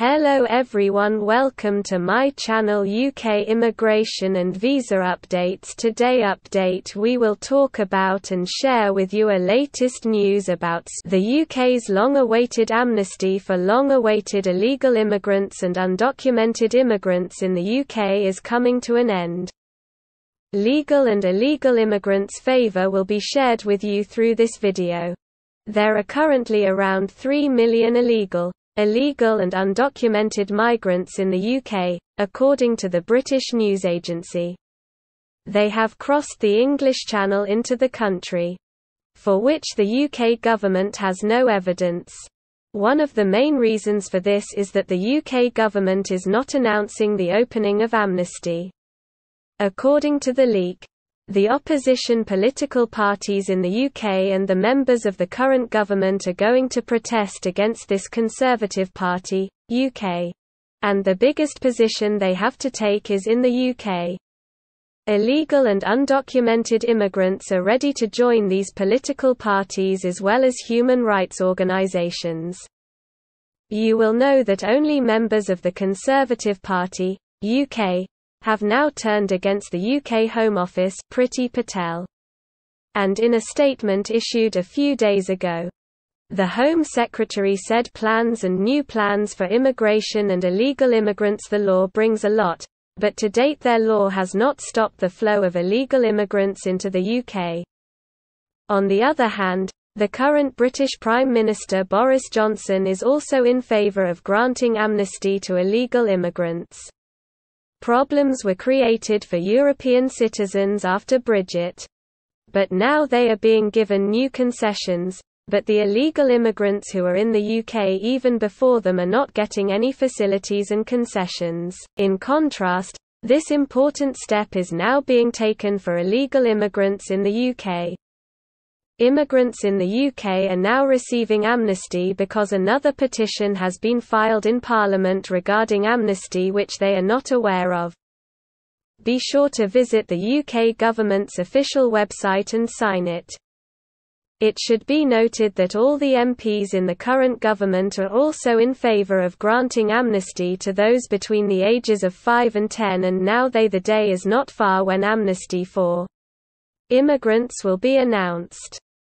Hello everyone welcome to my channel UK Immigration and Visa Updates Today update we will talk about and share with you a latest news about the UK's long-awaited amnesty for long-awaited illegal immigrants and undocumented immigrants in the UK is coming to an end. Legal and illegal immigrants' favour will be shared with you through this video. There are currently around 3 million illegal illegal and undocumented migrants in the UK, according to the British news agency. They have crossed the English Channel into the country. For which the UK government has no evidence. One of the main reasons for this is that the UK government is not announcing the opening of amnesty. According to the leak, the opposition political parties in the UK and the members of the current government are going to protest against this Conservative Party, UK. And the biggest position they have to take is in the UK. Illegal and undocumented immigrants are ready to join these political parties as well as human rights organisations. You will know that only members of the Conservative Party, UK, have now turned against the UK Home Office Pretty Patel. And in a statement issued a few days ago, the Home Secretary said plans and new plans for immigration and illegal immigrants the law brings a lot, but to date their law has not stopped the flow of illegal immigrants into the UK. On the other hand, the current British Prime Minister Boris Johnson is also in favour of granting amnesty to illegal immigrants. Problems were created for European citizens after Bridget. But now they are being given new concessions, but the illegal immigrants who are in the UK even before them are not getting any facilities and concessions. In contrast, this important step is now being taken for illegal immigrants in the UK. Immigrants in the UK are now receiving amnesty because another petition has been filed in Parliament regarding amnesty which they are not aware of. Be sure to visit the UK government's official website and sign it. It should be noted that all the MPs in the current government are also in favour of granting amnesty to those between the ages of 5 and 10 and now they the day is not far when amnesty for immigrants will be announced.